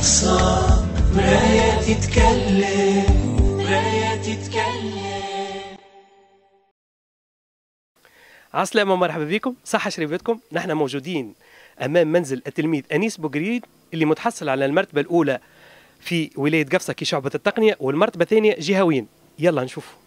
الأقصى مراية تتكلم مراية تتكلم عسلامة ومرحبا بكم صحة شريفتكم نحن موجودين أمام منزل التلميذ أنيس بوغريد اللي متحصل على المرتبة الأولى في ولاية قفصة كشعبة التقنية والمرتبة الثانية جهوين يلا نشوفوا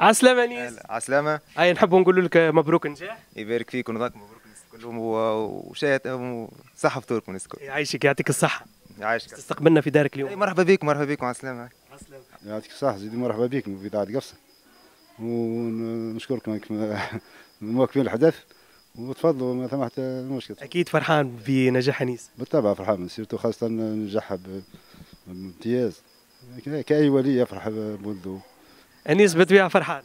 عسلامة نيس عسلامة اي نحب نقول لك مبروك نجاح يبارك فيك ونضاك مبروك الناس كلهم وشاهد صحة فطورك الناس الكل يعيشك يعطيك الصحة يعيشك تستقبلنا في دارك اليوم مرحبا بك مرحبا بك عسلامة عسلامة يعطيك الصحة زيدي مرحبا بك في دار قفصة ونشكركم مواكبين الحدث وتفضلوا ما ثم حتى اكيد فرحان بنجاح نيس بالطبع فرحان سيرتو خاصه نجاحها بامتياز كاي ولي يفرح بولده انيس بالطبيعه فرحان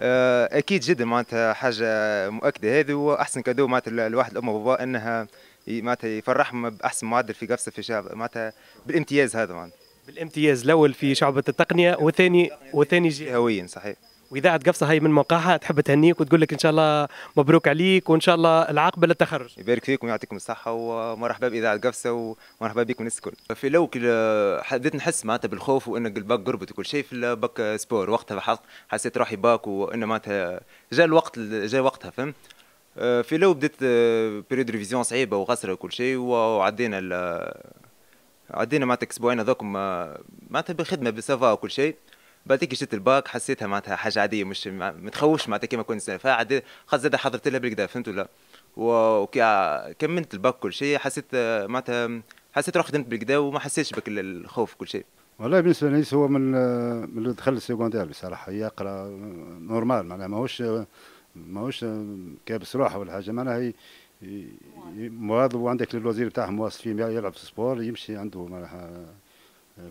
آه، اكيد جدا معناتها حاجه مؤكده هذه واحسن كادو معناتها الواحد الام وبابا انها معناتها يفرحهم باحسن معدل في قفصه في شعب معناتها بالامتياز هذا معناتها بالامتياز الاول في شعبه التقنيه والثاني والثاني جهويا صحيح واذاعه قفصه هاي من موقعها تحب تهنيك وتقول لك ان شاء الله مبروك عليك وان شاء الله العاقبه للتخرج. يبارك فيكم ويعطيكم الصحه ومرحبا باذاعه قفصه ومرحبا بكم الناس الكل. في الاول بديت نحس معناتها بالخوف وان الباك قربت وكل شيء في الباك سبور وقتها حسيت روحي باك وان معناتها جاء الوقت جاء وقتها فهمت؟ في الاول بديت بريود آه، ريفيزيون صعيبه وغسره وكل شيء وعدينا عدينا معناتها اسبوعين هذوكم آه، معناتها بخدمه بسافا وكل شيء بعد هيك جيت الباك حسيتها معناتها حاجه عاديه مش متخوفش معناتها كيما كنت سنه فاعد خاص زاد حضرت لها بالكدا فهمت ولا وكي كملت الباك كل شيء حسيت معناتها حسيت روحي خدمت بالكدا وما حسيتش بك الخوف كل شيء والله بالنسبه لي هو من من اللي دخل السيكوندير بصراحه يقرا نورمال معناها ماهوش ماهوش كابس روحه ولا حاجه معناها هي مواظب وعندك الوزير بتاعهم واصفين يلعب في السبور يمشي عنده معناها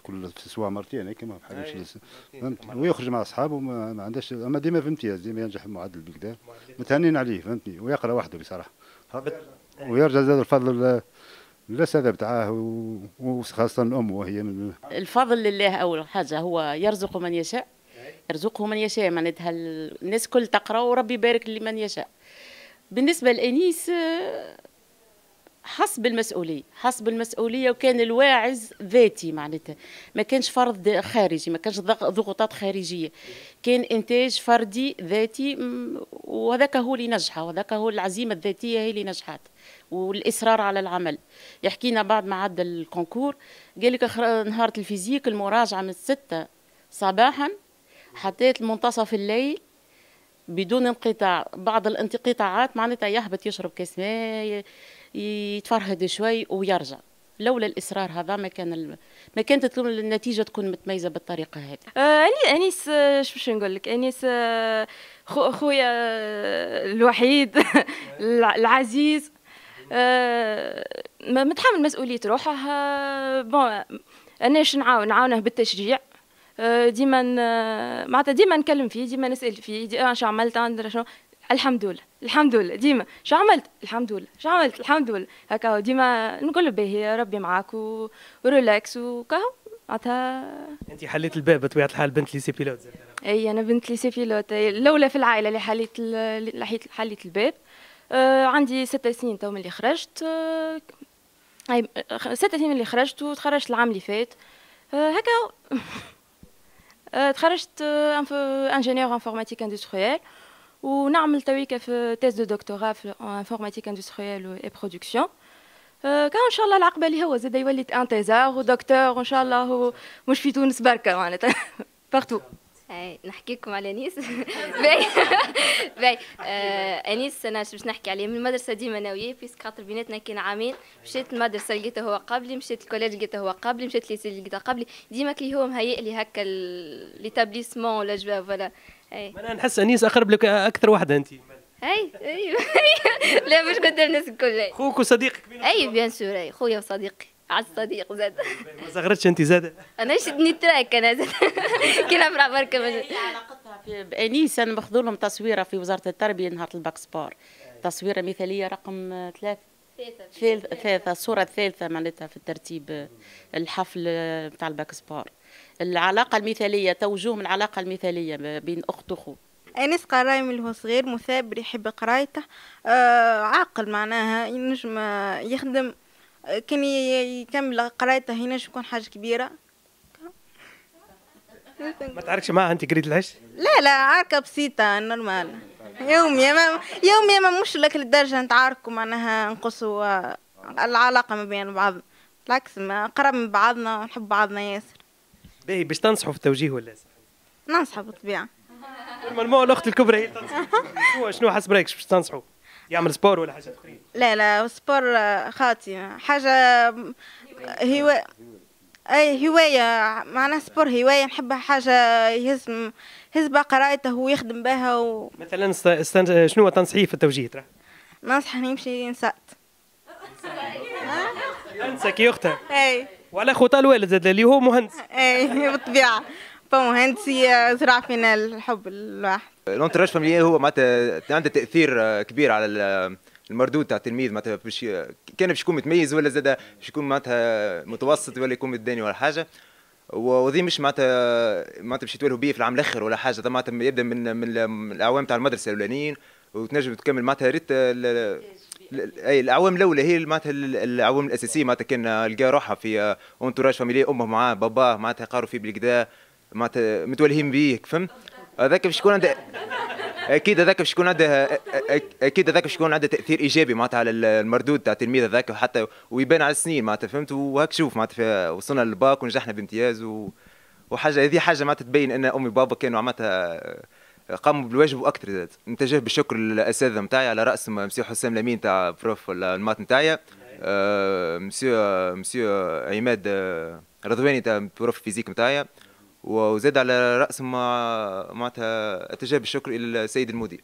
كل اسبوع مرتين هيك ما بحاجش فهمت ويخرج مع اصحابه ما, عندهاش اما ديما في امتياز ديما ينجح المعدل بكذا متهنين عليه فهمتني ويقرا وحده بصراحه ويرجع زاد الفضل للسادة بتاعه وخاصة أمه وهي من الفضل لله أول حاجة هو يرزق من يشاء يرزقه من يشاء معناتها الناس كل تقرأ وربي يبارك لمن يشاء بالنسبة لأنيس حسب المسؤولية حسب المسؤولية وكان الواعز ذاتي معناتها ما كانش فرض خارجي ما كانش ضغوطات خارجية كان إنتاج فردي ذاتي وذاك هو اللي نجحه وذاك هو العزيمة الذاتية هي اللي نجحت والإصرار على العمل يحكينا بعد ما عدى الكونكور قال لك نهار الفيزيك المراجعة من الستة صباحا حتى منتصف الليل بدون انقطاع بعض الانقطاعات معناتها يهبط يشرب كاس ماء يتفرهد شوي ويرجع لولا الاصرار هذا ما كان ال... ما كانت النتيجه تكون متميزه بالطريقه هذه آه انيس آه، شو باش نقول لك انيس آه خو خويا آه، الوحيد العزيز آه متحمل مسؤوليه روحه آه، بون انا نعاون نعاونه بالتشجيع ديما معناتها ديما نكلم فيه ديما نسال فيه دي اش عملت شنو الحمد لله الحمد لله ديما شو عملت الحمد لله شو عملت الحمد لله هكا ديما نقول باهي ربي معاك وريلاكس وكهو معناتها انت حليت الباب بطبيعه الحال بنت لي سي بيلوت اي انا بنت لي سي بيلوت الاولى في العائله اللي حليت اللي حليت الباب آه عندي ست سنين تو اللي خرجت آه ست سنين اللي خرجت وتخرجت العام اللي فات آه هكا أه، تخرجت انجينيور انفورماتيك اندستريال ونعمل تويكا في تيز دو دكتوراه في انفورماتيك اندستريال اي برودكسيون كان ان شاء الله العقبه اللي هو زاد يولي انتيزار ودكتور وان شاء الله هو مش في تونس بركه معناتها بارتو نحكي لكم على انيس باي باهي آه، انيس انا باش نحكي عليه من المدرسه ديما انا وياه خاطر بيناتنا كان عامين مشيت المدرسه لقيته هو قبلي مشيت الكوليج لقيته هو قبلي مشيت ليسي لقيته قبلي ديما كي هو مهيئ لي هكا ليتابليسمون ولا جو فوالا إيه. انا نحس انيس اقرب لك اكثر وحده انت اي اي لا مش قدام الناس الكل خوك وصديقك اي بيان سور اي خويا وصديقي عاد صديق زاد طيب، ما صغرتش انت زاد انا شدني تراك انا زاد كي نفرح برك إيه، علاقتها بانيس انا ماخذ لهم تصويره في وزاره التربيه نهار الباك سبور تصويره مثاليه رقم ثالثة ثالثة الصورة الثالثة معناتها في الترتيب الحفل بتاع الباك سبور العلاقه المثاليه توجوه من العلاقه المثاليه بين اخت واخو انس قراي من هو صغير مثابر يحب قرايته آه عاقل معناها ينجم آه، يخدم آه، كان يكمل قرايته ينجم يكون حاجة كبيرة ما تعرفش معها أنت قريت العش؟ لا لا عركه بسيطة نورمال ماما يوم يا ماما مش لك الدرجة نتعاركوا معناها نقصوا آه، العلاقة ما بين بعض بالعكس ما قرب من بعضنا ونحب بعضنا ياسر باهي باش تنصحوا في التوجيه ولا ننصحوا بالطبيعه نورمالمون الاخت الكبرى هي شنو شنو حسب رايك باش تنصحوا يعمل سبور ولا حاجه اخرين لا لا سبور آه، خاطي حاجه آه، هو اي هوايه معناها سبور هوايه نحبها حاجه يهز يهز قرايته ويخدم بها و... مثلا استن... شنو تنصحيه في التوجيه ترى ننصح يمشي ينسات انسى كي اختها اي وعلى خوتها الوالد زاد اللي هو مهندس ايه بالطبيعه فمهندسي زرع فينا الحب الواحد الانتراج فاميلي هو معناتها عنده تاثير آه، كبير على آه، المردود تاع التلميذ معناتها باش كان باش يكون متميز ولا زاد باش يكون معناتها متوسط ولا يكون متداني ولا حاجه وذي مش معناتها معناتها باش يتولوا بيه في العام الاخر ولا حاجه معناتها يبدا من من الاعوام تاع المدرسه الاولانيين وتنجم تكمل معناتها ريت اي الاعوام الاولى هي معناتها الاعوام الاساسيه معناتها كان لقى روحها في اونتوراج آه، فاميلي امه معاه باباه معناتها قاروا فيه بالكدا معناتها متولهين بيه فهمت هذاك باش يكون عنده اكيد هذاك باش يكون عنده اكيد هذاك باش يكون عنده تاثير ايجابي معناتها على المردود تاع التلميذ هذاك وحتى ويبان على السنين معناتها فهمت وهاك شوف معناتها آه، وصلنا للباك ونجحنا بامتياز و... وحاجه هذه حاجه معناتها تبين ان امي وبابا كانوا معناتها آه، قاموا بالواجب واكثر زاد نتجه بالشكر للاساتذه نتاعي على راس مسيو حسام لمين تاع بروف المات نتاعي آه، مسيو مسيو عماد آه، رضواني تاع بروف فيزيك نتاعي وزاد على راس معناتها اتجه بالشكر الى السيد المدير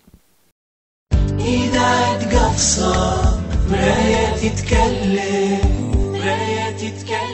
إذا قفصه مرايه تتكلم مرايه تتكلم